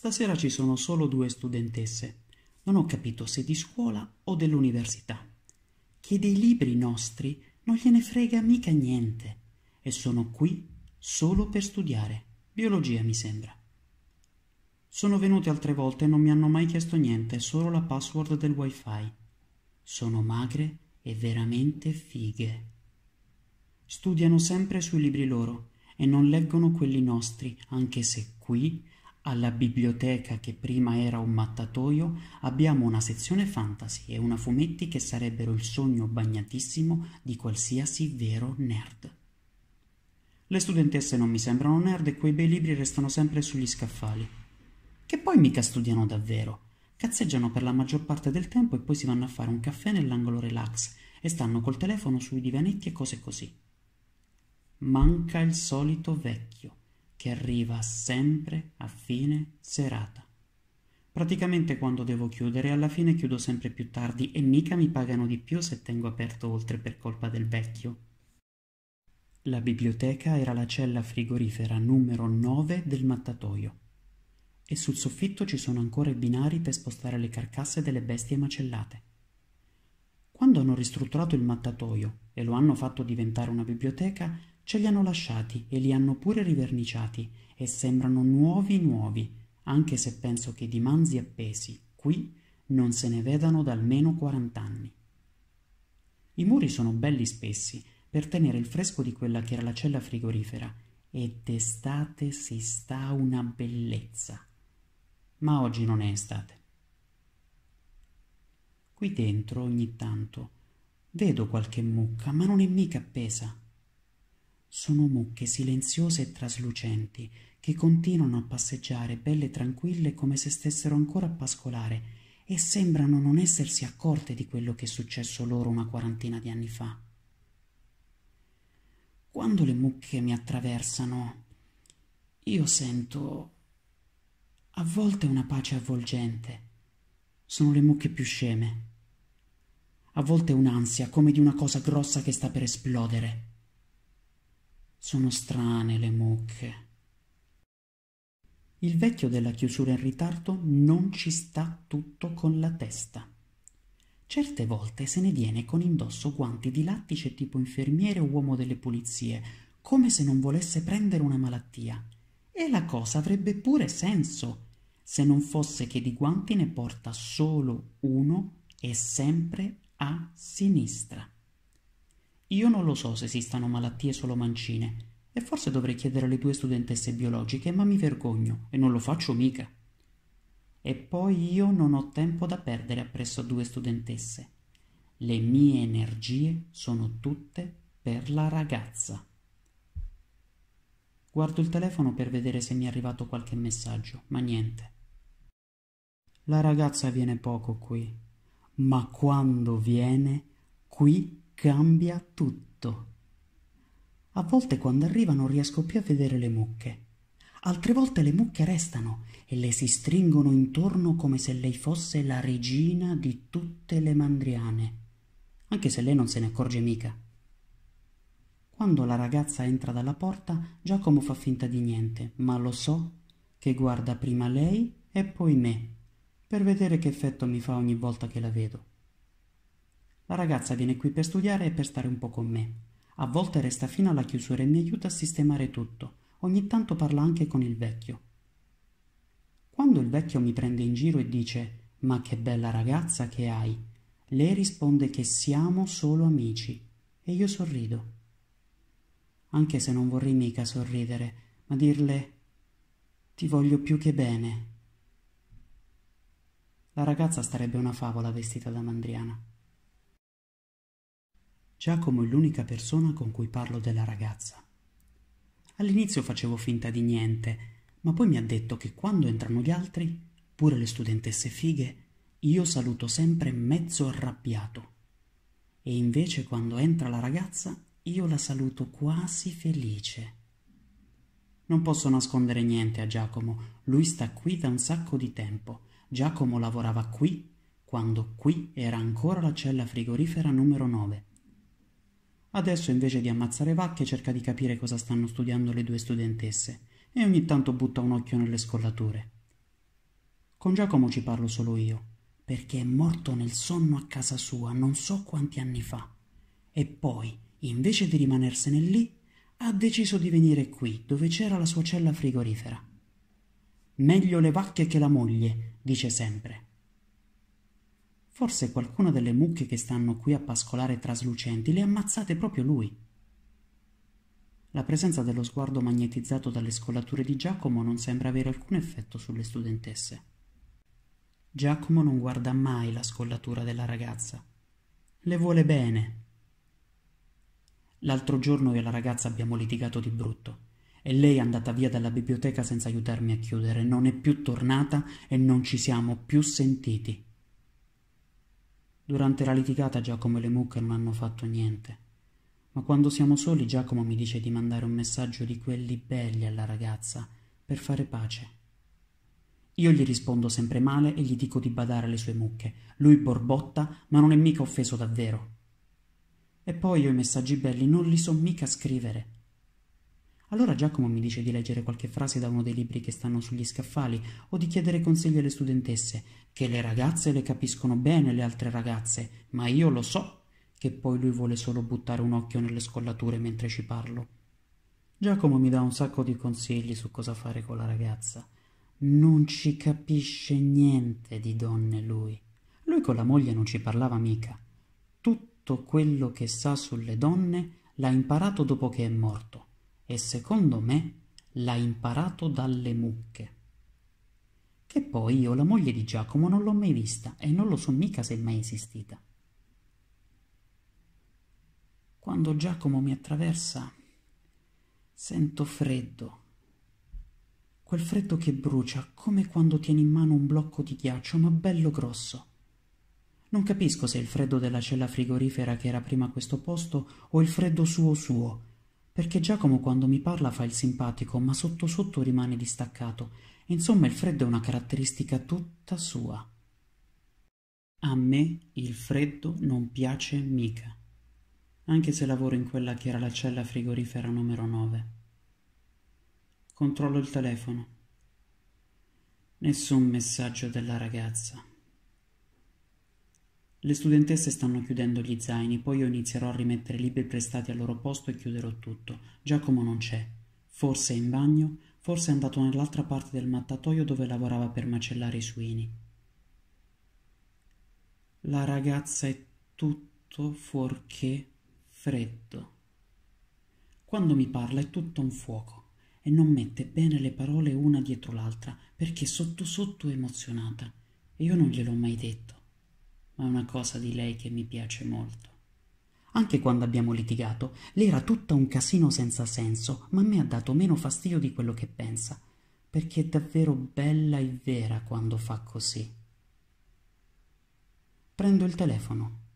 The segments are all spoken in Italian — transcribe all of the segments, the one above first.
Stasera ci sono solo due studentesse. Non ho capito se di scuola o dell'università. Che dei libri nostri non gliene frega mica niente. E sono qui solo per studiare. Biologia, mi sembra. Sono venute altre volte e non mi hanno mai chiesto niente, solo la password del wifi. Sono magre e veramente fighe. Studiano sempre sui libri loro e non leggono quelli nostri, anche se qui alla biblioteca, che prima era un mattatoio, abbiamo una sezione fantasy e una fumetti che sarebbero il sogno bagnatissimo di qualsiasi vero nerd. Le studentesse non mi sembrano nerd e quei bei libri restano sempre sugli scaffali. Che poi mica studiano davvero. Cazzeggiano per la maggior parte del tempo e poi si vanno a fare un caffè nell'angolo relax e stanno col telefono sui divanetti e cose così. Manca il solito vecchio che arriva sempre a fine serata. Praticamente quando devo chiudere, alla fine chiudo sempre più tardi e mica mi pagano di più se tengo aperto oltre per colpa del vecchio. La biblioteca era la cella frigorifera numero 9 del mattatoio e sul soffitto ci sono ancora i binari per spostare le carcasse delle bestie macellate. Quando hanno ristrutturato il mattatoio e lo hanno fatto diventare una biblioteca, ce li hanno lasciati e li hanno pure riverniciati e sembrano nuovi nuovi, anche se penso che di manzi appesi, qui, non se ne vedano da almeno 40 anni. I muri sono belli spessi per tenere il fresco di quella che era la cella frigorifera e d'estate si sta una bellezza. Ma oggi non è estate. Qui dentro ogni tanto vedo qualche mucca, ma non è mica appesa. Sono mucche silenziose e traslucenti che continuano a passeggiare belle e tranquille come se stessero ancora a pascolare e sembrano non essersi accorte di quello che è successo loro una quarantina di anni fa. Quando le mucche mi attraversano, io sento a volte una pace avvolgente. Sono le mucche più sceme. A volte un'ansia come di una cosa grossa che sta per esplodere. Sono strane le mucche. Il vecchio della chiusura in ritardo non ci sta tutto con la testa. Certe volte se ne viene con indosso guanti di lattice tipo infermiere o uomo delle pulizie, come se non volesse prendere una malattia. E la cosa avrebbe pure senso, se non fosse che di guanti ne porta solo uno e sempre a sinistra. Io non lo so se esistano malattie solo mancine, e forse dovrei chiedere alle due studentesse biologiche, ma mi vergogno e non lo faccio mica. E poi io non ho tempo da perdere appresso a due studentesse. Le mie energie sono tutte per la ragazza. Guardo il telefono per vedere se mi è arrivato qualche messaggio, ma niente. La ragazza viene poco qui, ma quando viene, qui Cambia tutto. A volte quando arriva non riesco più a vedere le mucche. Altre volte le mucche restano e le si stringono intorno come se lei fosse la regina di tutte le mandriane, anche se lei non se ne accorge mica. Quando la ragazza entra dalla porta, Giacomo fa finta di niente, ma lo so che guarda prima lei e poi me, per vedere che effetto mi fa ogni volta che la vedo. La ragazza viene qui per studiare e per stare un po' con me. A volte resta fino alla chiusura e mi aiuta a sistemare tutto. Ogni tanto parla anche con il vecchio. Quando il vecchio mi prende in giro e dice Ma che bella ragazza che hai, lei risponde che siamo solo amici e io sorrido. Anche se non vorrei mica sorridere, ma dirle Ti voglio più che bene. La ragazza starebbe una favola vestita da mandriana. Giacomo è l'unica persona con cui parlo della ragazza. All'inizio facevo finta di niente, ma poi mi ha detto che quando entrano gli altri, pure le studentesse fighe, io saluto sempre mezzo arrabbiato. E invece quando entra la ragazza, io la saluto quasi felice. Non posso nascondere niente a Giacomo, lui sta qui da un sacco di tempo. Giacomo lavorava qui quando qui era ancora la cella frigorifera numero 9 Adesso invece di ammazzare vacche cerca di capire cosa stanno studiando le due studentesse e ogni tanto butta un occhio nelle scollature. Con Giacomo ci parlo solo io, perché è morto nel sonno a casa sua non so quanti anni fa. E poi, invece di rimanersene lì, ha deciso di venire qui, dove c'era la sua cella frigorifera. Meglio le vacche che la moglie, dice sempre. Forse qualcuna delle mucche che stanno qui a pascolare traslucenti le ha ammazzate proprio lui. La presenza dello sguardo magnetizzato dalle scollature di Giacomo non sembra avere alcun effetto sulle studentesse. Giacomo non guarda mai la scollatura della ragazza. Le vuole bene. L'altro giorno io e la ragazza abbiamo litigato di brutto e lei è andata via dalla biblioteca senza aiutarmi a chiudere, non è più tornata e non ci siamo più sentiti. Durante la litigata Giacomo e le mucche non hanno fatto niente. Ma quando siamo soli Giacomo mi dice di mandare un messaggio di quelli belli alla ragazza per fare pace. Io gli rispondo sempre male e gli dico di badare alle sue mucche. Lui borbotta, ma non è mica offeso davvero. E poi io i messaggi belli non li so mica scrivere. Allora Giacomo mi dice di leggere qualche frase da uno dei libri che stanno sugli scaffali o di chiedere consigli alle studentesse, che le ragazze le capiscono bene le altre ragazze, ma io lo so che poi lui vuole solo buttare un occhio nelle scollature mentre ci parlo. Giacomo mi dà un sacco di consigli su cosa fare con la ragazza. Non ci capisce niente di donne lui. Lui con la moglie non ci parlava mica. Tutto quello che sa sulle donne l'ha imparato dopo che è morto e secondo me l'ha imparato dalle mucche. Che poi io la moglie di Giacomo non l'ho mai vista e non lo so mica se è mai esistita. Quando Giacomo mi attraversa sento freddo. Quel freddo che brucia come quando tieni in mano un blocco di ghiaccio ma bello grosso. Non capisco se è il freddo della cella frigorifera che era prima questo posto o il freddo suo suo, perché Giacomo quando mi parla fa il simpatico, ma sotto sotto rimane distaccato. Insomma, il freddo è una caratteristica tutta sua. A me il freddo non piace mica, anche se lavoro in quella che era la cella frigorifera numero 9. Controllo il telefono. Nessun messaggio della ragazza. Le studentesse stanno chiudendo gli zaini, poi io inizierò a rimettere libri prestati al loro posto e chiuderò tutto. Giacomo non c'è. Forse è in bagno, forse è andato nell'altra parte del mattatoio dove lavorava per macellare i suini. La ragazza è tutto fuorché freddo. Quando mi parla è tutto un fuoco e non mette bene le parole una dietro l'altra perché sotto sotto è emozionata e io non gliel'ho mai detto ma è una cosa di lei che mi piace molto. Anche quando abbiamo litigato, lei era tutta un casino senza senso, ma a me ha dato meno fastidio di quello che pensa, perché è davvero bella e vera quando fa così. Prendo il telefono.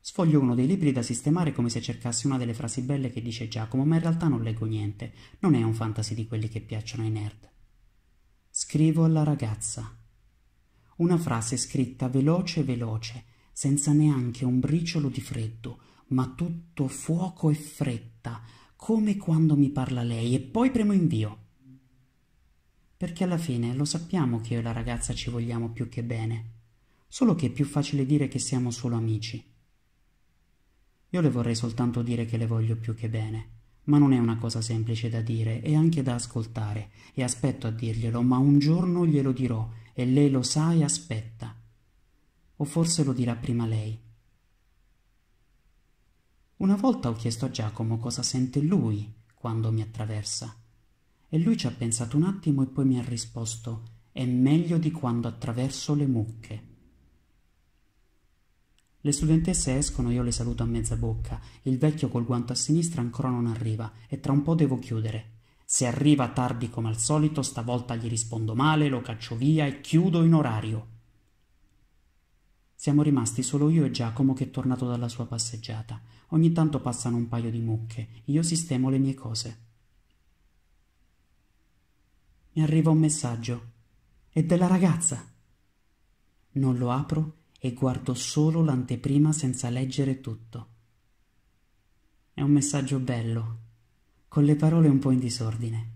Sfoglio uno dei libri da sistemare come se cercassi una delle frasi belle che dice Giacomo, ma in realtà non leggo niente. Non è un fantasy di quelli che piacciono ai nerd. Scrivo alla ragazza una frase scritta veloce veloce, senza neanche un briciolo di freddo, ma tutto fuoco e fretta, come quando mi parla lei, e poi premo invio. Perché alla fine lo sappiamo che io e la ragazza ci vogliamo più che bene, solo che è più facile dire che siamo solo amici. Io le vorrei soltanto dire che le voglio più che bene, ma non è una cosa semplice da dire e anche da ascoltare, e aspetto a dirglielo, ma un giorno glielo dirò e lei lo sa e aspetta. O forse lo dirà prima lei. Una volta ho chiesto a Giacomo cosa sente lui quando mi attraversa e lui ci ha pensato un attimo e poi mi ha risposto è meglio di quando attraverso le mucche. Le studentesse escono, io le saluto a mezza bocca, il vecchio col guanto a sinistra ancora non arriva e tra un po' devo chiudere. Se arriva tardi come al solito, stavolta gli rispondo male, lo caccio via e chiudo in orario. Siamo rimasti solo io e Giacomo che è tornato dalla sua passeggiata. Ogni tanto passano un paio di mucche. Io sistemo le mie cose. Mi arriva un messaggio. È della ragazza. Non lo apro e guardo solo l'anteprima senza leggere tutto. È un messaggio bello, con le parole un po' in disordine.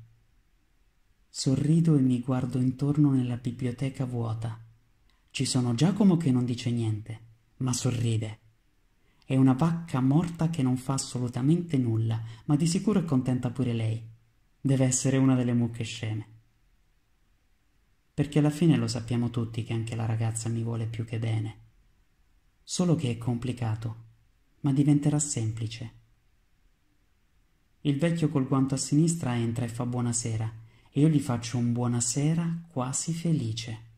Sorrido e mi guardo intorno nella biblioteca vuota. Ci sono Giacomo che non dice niente, ma sorride. È una vacca morta che non fa assolutamente nulla, ma di sicuro è contenta pure lei. Deve essere una delle mucche sceme. Perché alla fine lo sappiamo tutti che anche la ragazza mi vuole più che bene. Solo che è complicato, ma diventerà semplice il vecchio col guanto a sinistra entra e fa buonasera, e io gli faccio un buonasera quasi felice.